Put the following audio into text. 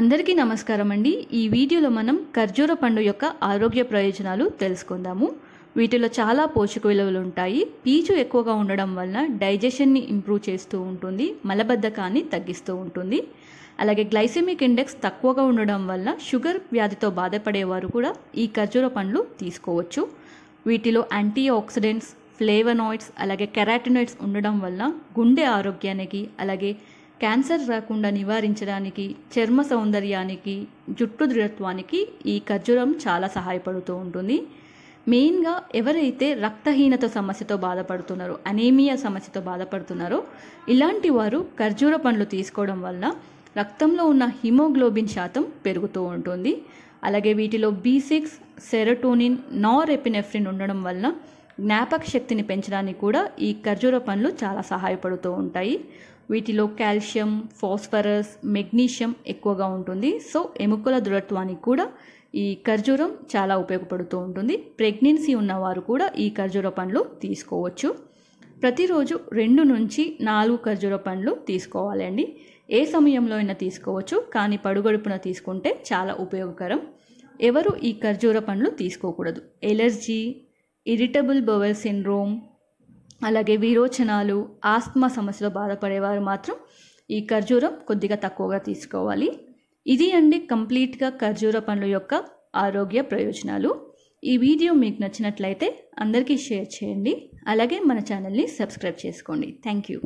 అందరికీ నమస్కారం అండి ఈ వీడియోలో మనం ఖర్జూర పండు యొక్క ఆరోగ్య ప్రయోజనాలు తెలుసుకుందాము వీటిలో చాలా పోషక విలువలు ఉంటాయి పీచు ఎక్కువగా ఉండడం వలన డైజెషన్ని ఇంప్రూవ్ చేస్తూ ఉంటుంది మలబద్ధకాన్ని తగ్గిస్తూ ఉంటుంది అలాగే గ్లైసెమిక్ ఇండెక్స్ తక్కువగా ఉండడం వల్ల షుగర్ వ్యాధితో బాధపడేవారు కూడా ఈ ఖర్జూర పండ్లు తీసుకోవచ్చు వీటిలో యాంటీ ఆక్సిడెంట్స్ ఫ్లేవనాయిడ్స్ అలాగే కెరాటినాయిడ్స్ ఉండడం వల్ల గుండె ఆరోగ్యానికి అలాగే క్యాన్సర్ రాకుండా నివారించడానికి చర్మ సౌందర్యానికి జుట్టు దృఢత్వానికి ఈ ఖర్జూరం చాలా సహాయపడుతూ ఉంటుంది మెయిన్గా ఎవరైతే రక్తహీనత సమస్యతో బాధపడుతున్నారో అనేమియా సమస్యతో బాధపడుతున్నారో ఇలాంటి వారు ఖర్జూర పండ్లు తీసుకోవడం వల్ల రక్తంలో ఉన్న హిమోగ్లోబిన్ శాతం పెరుగుతూ ఉంటుంది అలాగే వీటిలో B six serotonin norepinephrine ఉండడం వల్ల జ్ఞాపక శక్తిని పెంచడానికి కూడా ఈ ఖర్జూర పండ్లు చాలా సహాయపడుతూ ఉంటాయి వీటిలో కాల్షియం ఫాస్ఫరస్ మెగ్నీషియం ఎక్కువగా ఉంటుంది సో ఎముకల దృఢత్వానికి కూడా ఈ ఖర్జూరం చాలా ఉపయోగపడుతూ ఉంటుంది ప్రెగ్నెన్సీ ఉన్నవారు కూడా ఈ ఖర్జూర పండ్లు తీసుకోవచ్చు ప్రతిరోజు రెండు నుంచి నాలుగు ఖర్జూర పండ్లు తీసుకోవాలండి ఏ సమయంలో అయినా తీసుకోవచ్చు కానీ పడుగడుపున తీసుకుంటే చాలా ఉపయోగకరం ఎవరు ఈ ఖర్జూర పండ్లు తీసుకోకూడదు ఎలర్జీ ఇరిటబుల్ బవల్ సిండ్రోమ్ అలాగే విరోచనాలు ఆస్మా సమస్యలో బాధపడేవారు మాత్రం ఈ ఖర్జూరం కొద్దిగా తక్కువగా తీసుకోవాలి ఇది అండి కంప్లీట్గా ఖర్జూర పండ్ల యొక్క ఆరోగ్య ప్రయోజనాలు ఈ వీడియో మీకు నచ్చినట్లయితే అందరికీ షేర్ చేయండి అలాగే మన ఛానల్ని సబ్స్క్రైబ్ చేసుకోండి థ్యాంక్ యూ